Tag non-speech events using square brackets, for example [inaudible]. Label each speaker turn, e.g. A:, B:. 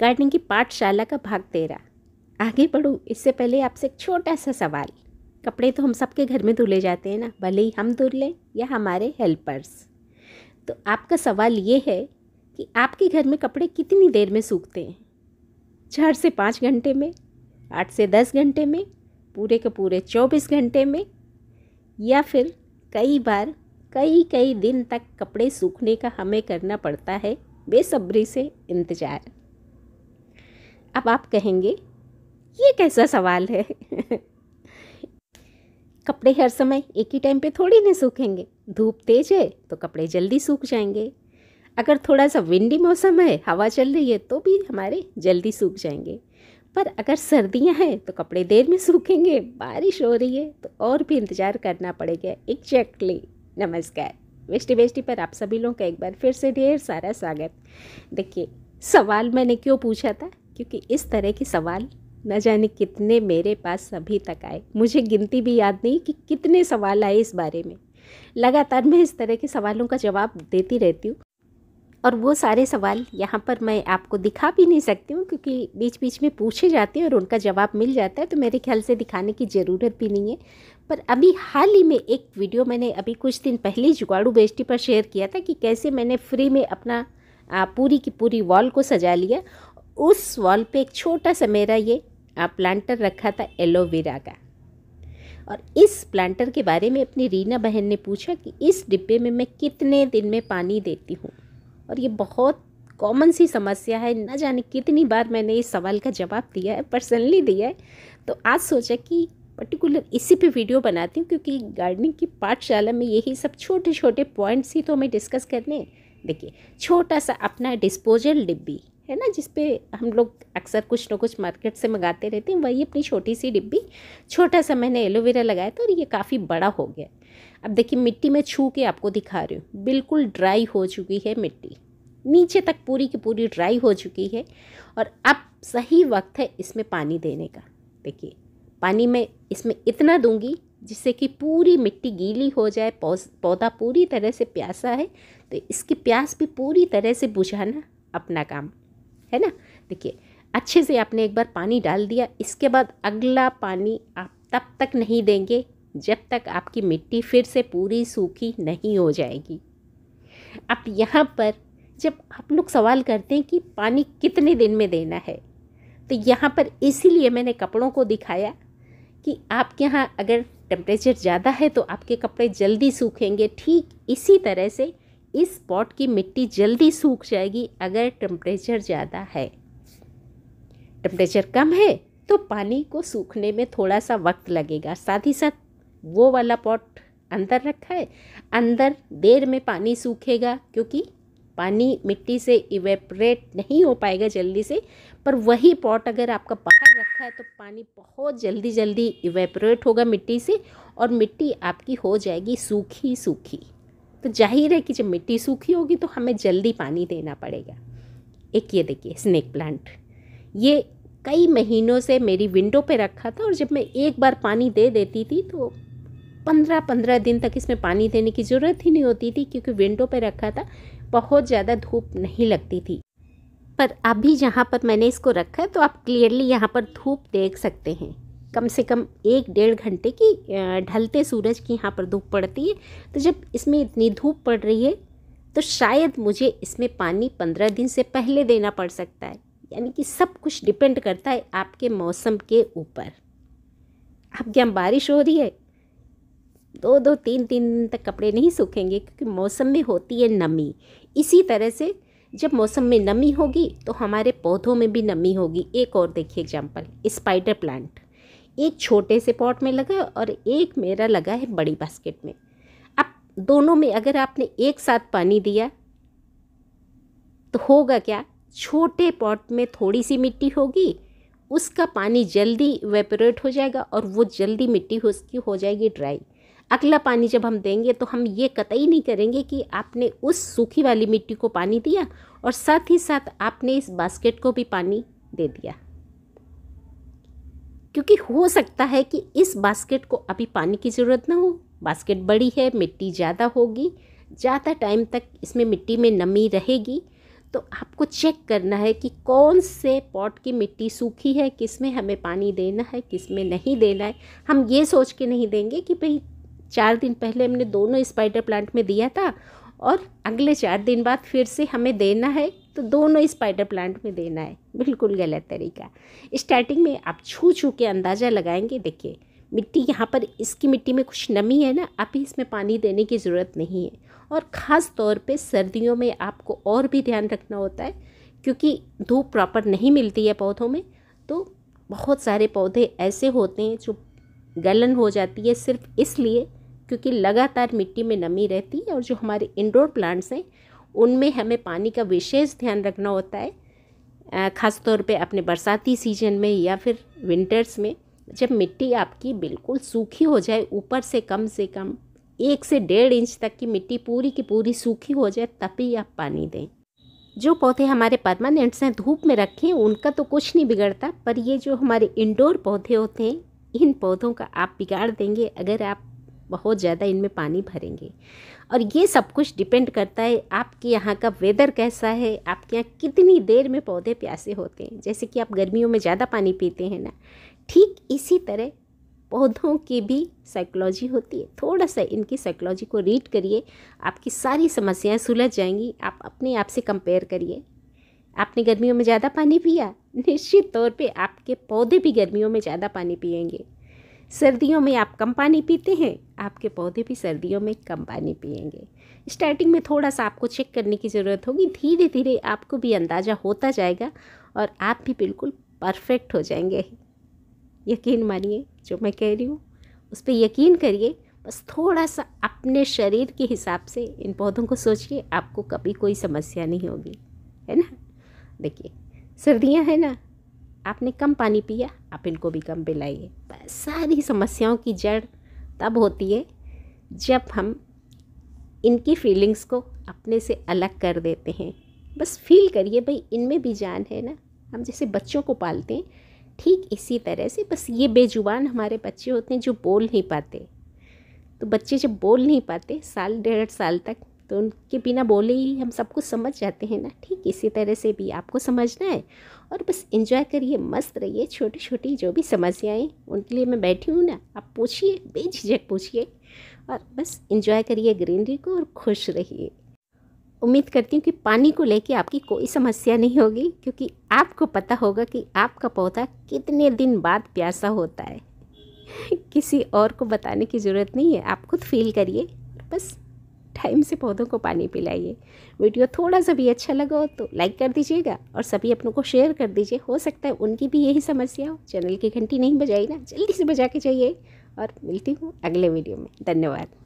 A: gardening की पाठशाला का भाग तेरा आगे बढ़ूँ इससे पहले आपसे एक छोटा सा सवाल कपड़े तो हम सबके घर में धुले जाते हैं ना भले ही हम धुल लें या हमारे हेल्पर्स तो आपका सवाल ये है कि आपके घर में कपड़े कितनी देर में सूखते हैं चार से पाँच घंटे में आठ से दस घंटे में पूरे के पूरे चौबीस घंटे में या फिर कई बार कई कई दिन तक कपड़े सूखने का हमें करना पड़ता है बेसब्री से इंतज़ार अब आप कहेंगे ये कैसा सवाल है [laughs] कपड़े हर समय एक ही टाइम पे थोड़ी नहीं सूखेंगे धूप तेज है तो कपड़े जल्दी सूख जाएंगे अगर थोड़ा सा विंडी मौसम है हवा चल रही है तो भी हमारे जल्दी सूख जाएंगे पर अगर सर्दियां हैं तो कपड़े देर में सूखेंगे बारिश हो रही है तो और भी इंतज़ार करना पड़ेगा एग्जैक्टली नमस्कार वेस्टी वेस्टी पर आप सभी लोगों का एक बार फिर से ढेर सारा स्वागत देखिए सवाल मैंने क्यों पूछा था क्योंकि इस तरह के सवाल न जाने कितने मेरे पास अभी तक आए मुझे गिनती भी याद नहीं कि कितने सवाल आए इस बारे में लगातार मैं इस तरह के सवालों का जवाब देती रहती हूँ और वो सारे सवाल यहाँ पर मैं आपको दिखा भी नहीं सकती हूँ क्योंकि बीच बीच में पूछे जाते हैं और उनका जवाब मिल जाता है तो मेरे ख्याल से दिखाने की ज़रूरत भी नहीं है पर अभी हाल ही में एक वीडियो मैंने अभी कुछ दिन पहले जुगाड़ू बेस्टी पर शेयर किया था कि कैसे मैंने फ्री में अपना पूरी की पूरी वॉल को सजा लिया उस वॉल पे एक छोटा सा मेरा ये प्लांटर रखा था एलोवेरा का और इस प्लांटर के बारे में अपनी रीना बहन ने पूछा कि इस डिब्बे में मैं कितने दिन में पानी देती हूँ और ये बहुत कॉमन सी समस्या है ना जाने कितनी बार मैंने इस सवाल का जवाब दिया है पर्सनली दिया है तो आज सोचा कि पर्टिकुलर इसी पे वीडियो बनाती हूँ क्योंकि गार्डनिंग की पाठशाला में यही सब छोटे छोटे पॉइंट्स ही तो हमें डिस्कस करने हैं देखिए छोटा सा अपना डिस्पोजल डिब्बी है ना जिसपे हम लोग अक्सर कुछ ना कुछ मार्केट से मंगाते रहते हैं वही अपनी छोटी सी डिब्बी छोटा सा मैंने एलोवेरा लगाया था और ये काफ़ी बड़ा हो गया अब देखिए मिट्टी में छू के आपको दिखा रही हूँ बिल्कुल ड्राई हो चुकी है मिट्टी नीचे तक पूरी की पूरी ड्राई हो चुकी है और अब सही वक्त है इसमें पानी देने का देखिए पानी मैं इसमें इतना दूंगी जिससे कि पूरी मिट्टी गीली हो जाए पौधा पूरी तरह से प्यासा है तो इसकी प्यास भी पूरी तरह से बुझाना अपना काम है ना देखिए अच्छे से आपने एक बार पानी डाल दिया इसके बाद अगला पानी आप तब तक नहीं देंगे जब तक आपकी मिट्टी फिर से पूरी सूखी नहीं हो जाएगी अब यहाँ पर जब आप लोग सवाल करते हैं कि पानी कितने दिन में देना है तो यहाँ पर इसीलिए मैंने कपड़ों को दिखाया कि आपके यहाँ अगर टेम्परेचर ज़्यादा है तो आपके कपड़े जल्दी सूखेंगे ठीक इसी तरह से इस पॉट की मिट्टी जल्दी सूख जाएगी अगर टेम्परेचर ज़्यादा है टेम्परेचर कम है तो पानी को सूखने में थोड़ा सा वक्त लगेगा साथ ही साथ वो वाला पॉट अंदर रखा है अंदर देर में पानी सूखेगा क्योंकि पानी मिट्टी से इवेपरेट नहीं हो पाएगा जल्दी से पर वही पॉट अगर आपका बाहर रखा है तो पानी बहुत जल्दी जल्दी इवेपरेट होगा मिट्टी से और मिट्टी आपकी हो जाएगी सूखी सूखी तो जाहिर है कि जब मिट्टी सूखी होगी तो हमें जल्दी पानी देना पड़ेगा एक ये देखिए स्नेक प्लांट ये कई महीनों से मेरी विंडो पे रखा था और जब मैं एक बार पानी दे देती थी तो पंद्रह पंद्रह दिन तक इसमें पानी देने की ज़रूरत ही नहीं होती थी क्योंकि विंडो पे रखा था बहुत ज़्यादा धूप नहीं लगती थी पर अभी जहाँ पर मैंने इसको रखा है तो आप क्लियरली यहाँ पर धूप देख सकते हैं कम से कम एक डेढ़ घंटे की ढलते सूरज की यहाँ पर धूप पड़ती है तो जब इसमें इतनी धूप पड़ रही है तो शायद मुझे इसमें पानी पंद्रह दिन से पहले देना पड़ सकता है यानी कि सब कुछ डिपेंड करता है आपके मौसम के ऊपर अब क्या बारिश हो रही है दो दो तीन तीन दिन तक कपड़े नहीं सूखेंगे क्योंकि मौसम में होती है नमी इसी तरह से जब मौसम में नमी होगी तो हमारे पौधों में भी नमी होगी एक और देखिए एग्जाम्पल स्पाइडर प्लांट एक छोटे से पॉट में लगा और एक मेरा लगा है बड़ी बास्केट में अब दोनों में अगर आपने एक साथ पानी दिया तो होगा क्या छोटे पॉट में थोड़ी सी मिट्टी होगी उसका पानी जल्दी वेपोरेट हो जाएगा और वो जल्दी मिट्टी उसकी हो जाएगी ड्राई अगला पानी जब हम देंगे तो हम ये कतई नहीं करेंगे कि आपने उस सूखी वाली मिट्टी को पानी दिया और साथ ही साथ आपने इस बास्केट को भी पानी दे दिया क्योंकि हो सकता है कि इस बास्केट को अभी पानी की ज़रूरत ना हो बास्केट बड़ी है मिट्टी ज़्यादा होगी ज़्यादा टाइम तक इसमें मिट्टी में नमी रहेगी तो आपको चेक करना है कि कौन से पॉट की मिट्टी सूखी है किस में हमें पानी देना है किस में नहीं देना है हम ये सोच के नहीं देंगे कि भाई चार दिन पहले हमने दोनों स्पाइडर प्लांट में दिया था और अगले चार दिन बाद फिर से हमें देना है तो दोनों स्पाइडर प्लांट में देना है बिल्कुल गलत तरीका स्टार्टिंग में आप छू छू के अंदाज़ा लगाएंगे देखिए मिट्टी यहाँ पर इसकी मिट्टी में कुछ नमी है ना आप इसमें पानी देने की ज़रूरत नहीं है और ख़ास तौर पे सर्दियों में आपको और भी ध्यान रखना होता है क्योंकि धूप प्रॉपर नहीं मिलती है पौधों में तो बहुत सारे पौधे ऐसे होते हैं जो गलन हो जाती है सिर्फ इसलिए क्योंकि लगातार मिट्टी में नमी रहती है और जो हमारे इंडोर प्लांट्स हैं उनमें हमें पानी का विशेष ध्यान रखना होता है ख़ास तौर पे अपने बरसाती सीजन में या फिर विंटर्स में जब मिट्टी आपकी बिल्कुल सूखी हो जाए ऊपर से कम से कम एक से डेढ़ इंच तक की मिट्टी पूरी की पूरी सूखी हो जाए तब ही आप पानी दें जो पौधे हमारे परमानेंट्स हैं धूप में रखें उनका तो कुछ नहीं बिगड़ता पर ये जो हमारे इंडोर पौधे होते हैं इन पौधों का आप बिगाड़ देंगे अगर आप बहुत ज़्यादा इनमें पानी भरेंगे और ये सब कुछ डिपेंड करता है आपके यहाँ का वेदर कैसा है आपके यहाँ कितनी देर में पौधे प्यासे होते हैं जैसे कि आप गर्मियों में ज़्यादा पानी पीते हैं ना ठीक इसी तरह पौधों की भी साइकोलॉजी होती है थोड़ा सा इनकी साइकोलॉजी को रीड करिए आपकी सारी समस्याएं सुलझ जाएंगी आप अपने आप से कंपेयर करिए आपने गर्मियों में ज़्यादा पानी पिया निश्चित तौर पे आपके पौधे भी गर्मियों में ज़्यादा पानी पिएंगे सर्दियों में आप कम पानी पीते हैं आपके पौधे भी सर्दियों में कम पानी पिएंगे स्टार्टिंग में थोड़ा सा आपको चेक करने की ज़रूरत होगी धीरे धीरे आपको भी अंदाज़ा होता जाएगा और आप भी बिल्कुल परफेक्ट हो जाएंगे यकीन मानिए जो मैं कह रही हूँ उस पर यकीन करिए बस थोड़ा सा अपने शरीर के हिसाब से इन पौधों को सोचिए आपको कभी कोई समस्या नहीं होगी है ना देखिए सर्दियाँ हैं ना आपने कम पानी पिया आप इनको भी कम पिलाइए सारी समस्याओं की जड़ तब होती है जब हम इनकी फीलिंग्स को अपने से अलग कर देते हैं बस फील करिए भाई इनमें भी जान है ना हम जैसे बच्चों को पालते हैं ठीक इसी तरह से बस ये बेजुबान हमारे बच्चे होते हैं जो बोल नहीं पाते तो बच्चे जब बोल नहीं पाते साल डेढ़ साल तक तो उनके बिना बोले ही हम सब कुछ समझ जाते हैं ना ठीक इसी तरह से भी आपको समझना है और बस इंजॉय करिए मस्त रहिए छोटी छोटी जो भी समस्याएँ उनके लिए मैं बैठी हूँ ना आप पूछिए बेझिझक पूछिए और बस इंजॉय करिए ग्रीनरी को और खुश रहिए उम्मीद करती हूँ कि पानी को लेके आपकी कोई समस्या नहीं होगी क्योंकि आपको पता होगा कि आपका पौधा कितने दिन बाद प्यासा होता है किसी और को बताने की ज़रूरत नहीं है आप खुद फील करिए बस टाइम से पौधों को पानी पिलाइए वीडियो थोड़ा सा भी अच्छा लगा हो तो लाइक कर दीजिएगा और सभी अपनों को शेयर कर दीजिए हो सकता है उनकी भी यही समस्या हो चैनल की घंटी नहीं बजाई ना जल्दी से बजा के जाइए और मिलती हूँ अगले वीडियो में धन्यवाद